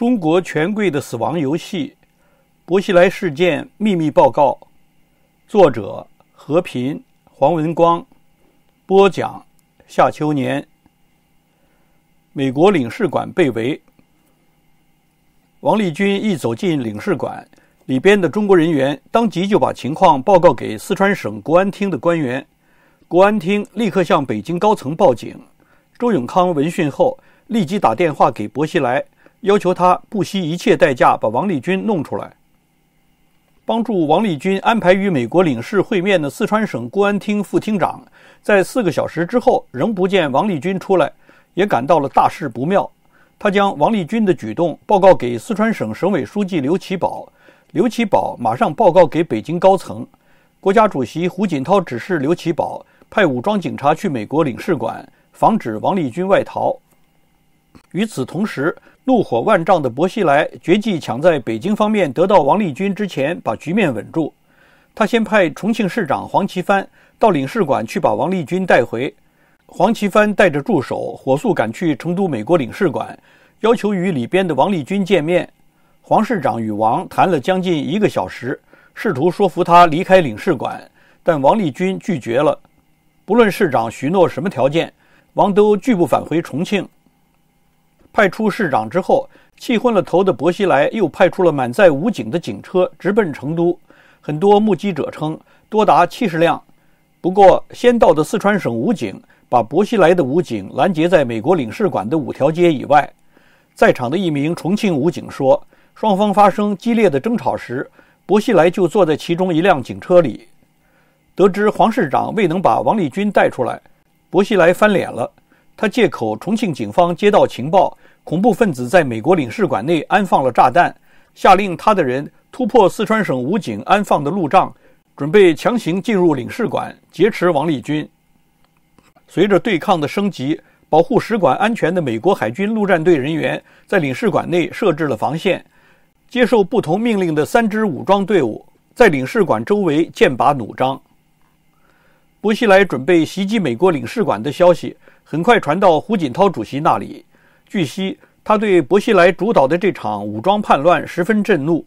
中国权贵的死亡游戏：薄熙来事件秘密报告，作者：何平、黄文光，播讲：夏秋年。美国领事馆被围。王立军一走进领事馆里边的中国人员，当即就把情况报告给四川省国安厅的官员，国安厅立刻向北京高层报警。周永康闻讯后，立即打电话给薄熙来。要求他不惜一切代价把王立军弄出来，帮助王立军安排与美国领事会面的四川省公安厅副厅长，在四个小时之后仍不见王立军出来，也感到了大事不妙。他将王立军的举动报告给四川省省委书记刘奇葆，刘奇葆马上报告给北京高层，国家主席胡锦涛指示刘奇葆派武装警察去美国领事馆，防止王立军外逃。与此同时，怒火万丈的薄熙来决计抢在北京方面得到王立军之前把局面稳住。他先派重庆市长黄奇帆到领事馆去把王立军带回。黄奇帆带着助手火速赶去成都美国领事馆，要求与里边的王立军见面。黄市长与王谈了将近一个小时，试图说服他离开领事馆，但王立军拒绝了。不论市长许诺什么条件，王都拒不返回重庆。派出市长之后，气昏了头的薄熙来又派出了满载武警的警车直奔成都。很多目击者称，多达七十辆。不过，先到的四川省武警把薄熙来的武警拦截在美国领事馆的五条街以外。在场的一名重庆武警说，双方发生激烈的争吵时，薄熙来就坐在其中一辆警车里。得知黄市长未能把王立军带出来，薄熙来翻脸了。他借口重庆警方接到情报，恐怖分子在美国领事馆内安放了炸弹，下令他的人突破四川省武警安放的路障，准备强行进入领事馆劫持王立军。随着对抗的升级，保护使馆安全的美国海军陆战队人员在领事馆内设置了防线，接受不同命令的三支武装队伍在领事馆周围剑拔弩张。薄熙来准备袭击美国领事馆的消息。很快传到胡锦涛主席那里。据悉，他对薄熙来主导的这场武装叛乱十分震怒。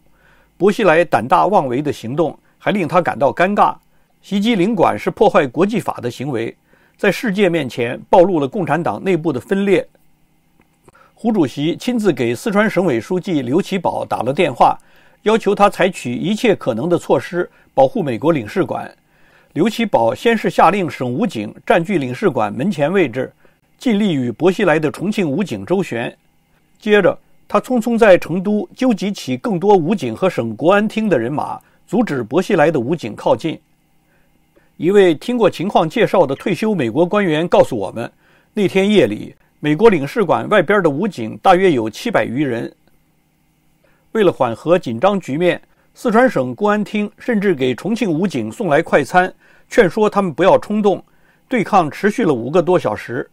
薄熙来胆大妄为的行动还令他感到尴尬。袭击领馆是破坏国际法的行为，在世界面前暴露了共产党内部的分裂。胡主席亲自给四川省委书记刘奇葆打了电话，要求他采取一切可能的措施保护美国领事馆。刘奇葆先是下令省武警占据领事馆门前位置，尽力与薄熙来的重庆武警周旋。接着，他匆匆在成都纠集起更多武警和省国安厅的人马，阻止薄熙来的武警靠近。一位听过情况介绍的退休美国官员告诉我们，那天夜里，美国领事馆外边的武警大约有七百余人。为了缓和紧张局面。四川省公安厅甚至给重庆武警送来快餐，劝说他们不要冲动。对抗持续了五个多小时。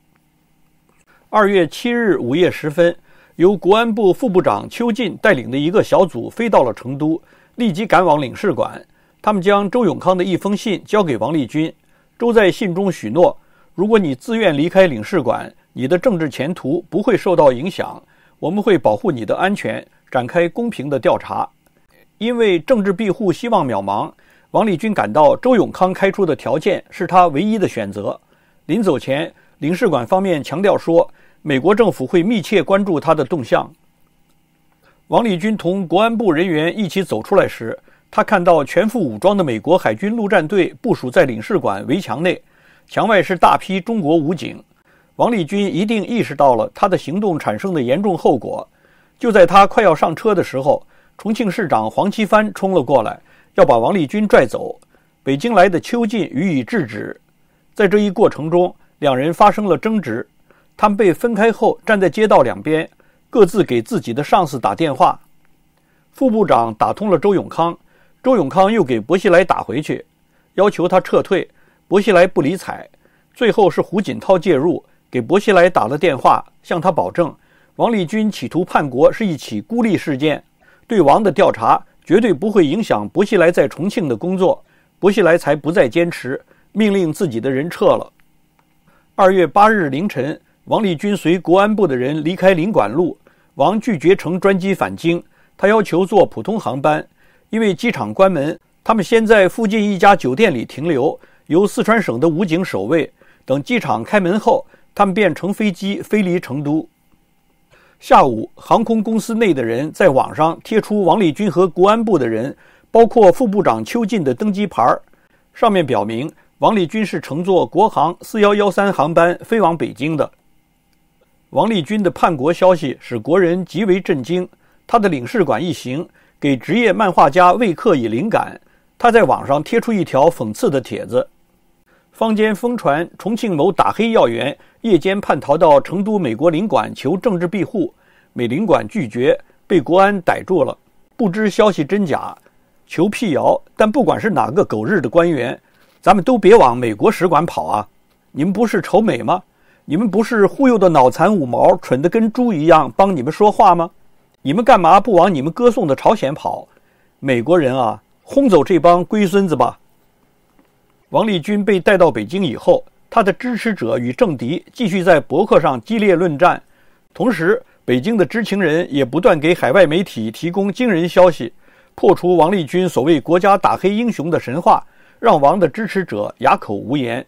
二月七日午夜时分，由国安部副部长邱进带领的一个小组飞到了成都，立即赶往领事馆。他们将周永康的一封信交给王立军。周在信中许诺：如果你自愿离开领事馆，你的政治前途不会受到影响，我们会保护你的安全，展开公平的调查。因为政治庇护希望渺茫，王立军感到周永康开出的条件是他唯一的选择。临走前，领事馆方面强调说，美国政府会密切关注他的动向。王立军同国安部人员一起走出来时，他看到全副武装的美国海军陆战队部署在领事馆围墙内，墙外是大批中国武警。王立军一定意识到了他的行动产生的严重后果。就在他快要上车的时候。重庆市长黄奇帆冲了过来，要把王立军拽走。北京来的邱进予以制止。在这一过程中，两人发生了争执。他们被分开后，站在街道两边，各自给自己的上司打电话。副部长打通了周永康，周永康又给薄熙来打回去，要求他撤退。薄熙来不理睬。最后是胡锦涛介入，给薄熙来打了电话，向他保证，王立军企图叛国是一起孤立事件。对王的调查绝对不会影响薄熙来在重庆的工作，薄熙来才不再坚持，命令自己的人撤了。二月八日凌晨，王立军随国安部的人离开领馆路，王拒绝乘专机返京，他要求坐普通航班，因为机场关门，他们先在附近一家酒店里停留，由四川省的武警守卫，等机场开门后，他们便乘飞机飞离成都。下午，航空公司内的人在网上贴出王立军和国安部的人，包括副部长邱进的登机牌儿，上面表明王立军是乘坐国航四幺幺三航班飞往北京的。王立军的叛国消息使国人极为震惊，他的领事馆一行给职业漫画家魏克以灵感，他在网上贴出一条讽刺的帖子。坊间疯传，重庆某打黑要员夜间叛逃到成都美国领馆求政治庇护，美领馆拒绝，被国安逮住了。不知消息真假，求辟谣。但不管是哪个狗日的官员，咱们都别往美国使馆跑啊！你们不是仇美吗？你们不是忽悠的脑残五毛，蠢得跟猪一样帮你们说话吗？你们干嘛不往你们歌颂的朝鲜跑？美国人啊，轰走这帮龟孙子吧！王立军被带到北京以后，他的支持者与政敌继续在博客上激烈论战。同时，北京的知情人也不断给海外媒体提供惊人消息，破除王立军所谓“国家打黑英雄”的神话，让王的支持者哑口无言。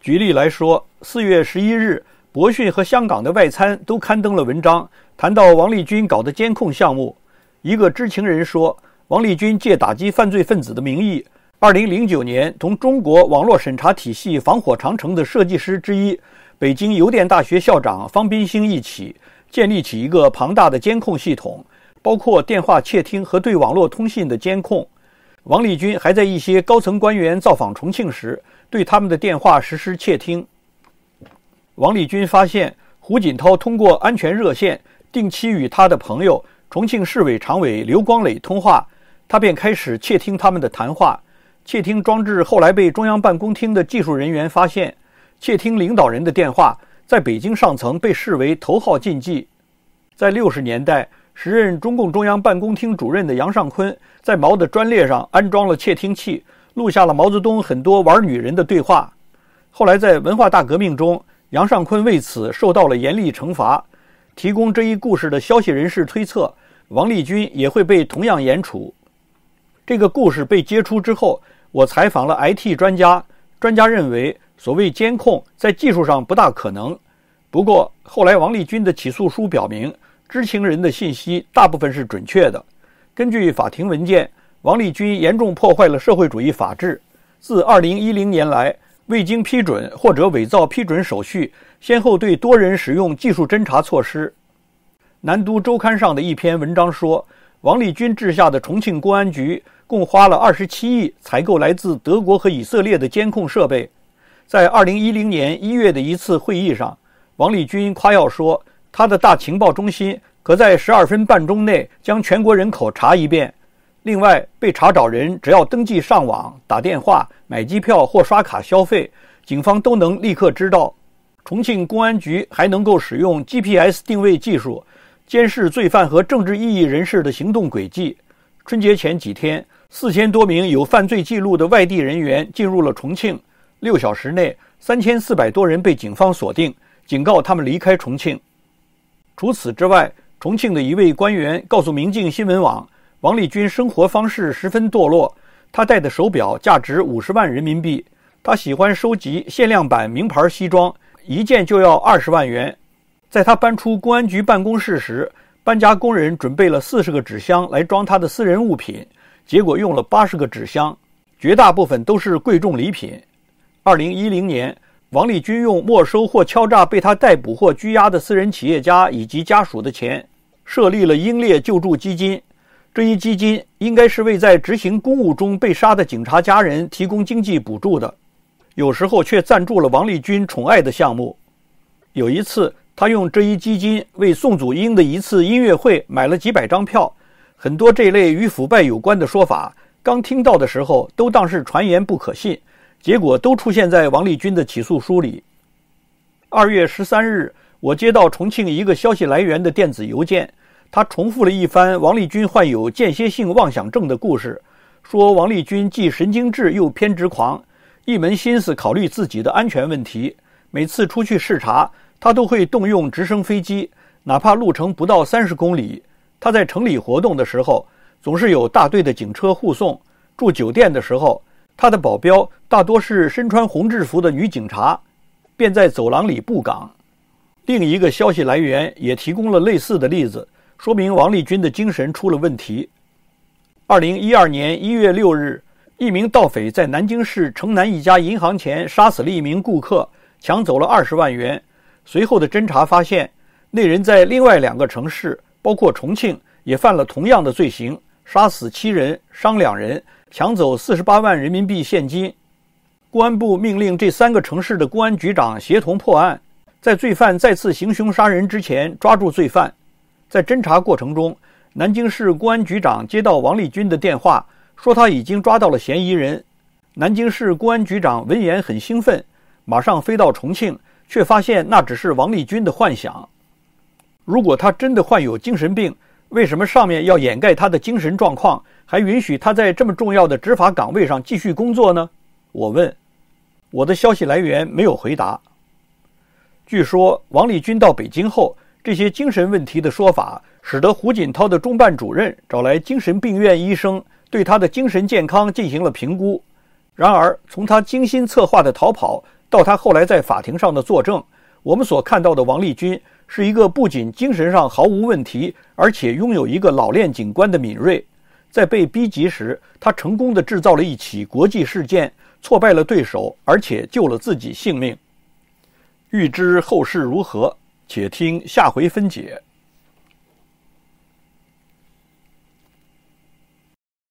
举例来说，四月十一日，《博讯》和香港的《外参》都刊登了文章，谈到王立军搞的监控项目。一个知情人说，王立军借打击犯罪分子的名义。二零零九年，同中国网络审查体系“防火长城”的设计师之一、北京邮电大学校长方滨兴一起，建立起一个庞大的监控系统，包括电话窃听和对网络通信的监控。王立军还在一些高层官员造访重庆时，对他们的电话实施窃听。王立军发现胡锦涛通过安全热线定期与他的朋友、重庆市委常委刘光磊通话，他便开始窃听他们的谈话。窃听装置后来被中央办公厅的技术人员发现，窃听领导人的电话在北京上层被视为头号禁忌。在六十年代，时任中共中央办公厅主任的杨尚昆在毛的专列上安装了窃听器，录下了毛泽东很多玩女人的对话。后来在文化大革命中，杨尚昆为此受到了严厉惩罚。提供这一故事的消息人士推测，王立军也会被同样严处。这个故事被揭出之后。我采访了 IT 专家，专家认为所谓监控在技术上不大可能。不过后来王立军的起诉书表明，知情人的信息大部分是准确的。根据法庭文件，王立军严重破坏了社会主义法治。自2010年来，未经批准或者伪造批准手续，先后对多人使用技术侦查措施。南都周刊上的一篇文章说。王立军治下的重庆公安局共花了二十七亿采购来自德国和以色列的监控设备。在二零一零年一月的一次会议上，王立军夸耀说，他的大情报中心可在十二分半钟内将全国人口查一遍。另外，被查找人只要登记上网、打电话、买机票或刷卡消费，警方都能立刻知道。重庆公安局还能够使用 GPS 定位技术。监视罪犯和政治异议人士的行动轨迹。春节前几天，四千多名有犯罪记录的外地人员进入了重庆。六小时内，三千四百多人被警方锁定，警告他们离开重庆。除此之外，重庆的一位官员告诉明镜新闻网：“王立军生活方式十分堕落，他戴的手表价值五十万人民币，他喜欢收集限量版名牌西装，一件就要二十万元。”在他搬出公安局办公室时，搬家工人准备了四十个纸箱来装他的私人物品，结果用了八十个纸箱，绝大部分都是贵重礼品。二零一零年，王立军用没收或敲诈被他逮捕或拘押的私人企业家以及家属的钱，设立了英烈救助基金。这一基金应该是为在执行公务中被杀的警察家人提供经济补助的，有时候却赞助了王立军宠爱的项目。有一次。他用这一基金为宋祖英的一次音乐会买了几百张票。很多这类与腐败有关的说法，刚听到的时候都当是传言不可信，结果都出现在王立军的起诉书里。二月十三日，我接到重庆一个消息来源的电子邮件，他重复了一番王立军患有间歇性妄想症的故事，说王立军既神经质又偏执狂，一门心思考虑自己的安全问题，每次出去视察。他都会动用直升飞机，哪怕路程不到三十公里。他在城里活动的时候，总是有大队的警车护送；住酒店的时候，他的保镖大多是身穿红制服的女警察，便在走廊里布岗。另一个消息来源也提供了类似的例子，说明王立军的精神出了问题。二零一二年一月六日，一名盗匪在南京市城南一家银行前杀死了一名顾客，抢走了二十万元。随后的侦查发现，那人在另外两个城市，包括重庆，也犯了同样的罪行，杀死七人，伤两人，抢走四十八万人民币现金。公安部命令这三个城市的公安局长协同破案，在罪犯再次行凶杀人之前抓住罪犯。在侦查过程中，南京市公安局长接到王立军的电话，说他已经抓到了嫌疑人。南京市公安局长闻言很兴奋，马上飞到重庆。却发现那只是王立军的幻想。如果他真的患有精神病，为什么上面要掩盖他的精神状况，还允许他在这么重要的执法岗位上继续工作呢？我问，我的消息来源没有回答。据说王立军到北京后，这些精神问题的说法，使得胡锦涛的中办主任找来精神病院医生，对他的精神健康进行了评估。然而，从他精心策划的逃跑。到他后来在法庭上的作证，我们所看到的王立军是一个不仅精神上毫无问题，而且拥有一个老练警官的敏锐。在被逼急时，他成功的制造了一起国际事件，挫败了对手，而且救了自己性命。欲知后事如何，且听下回分解。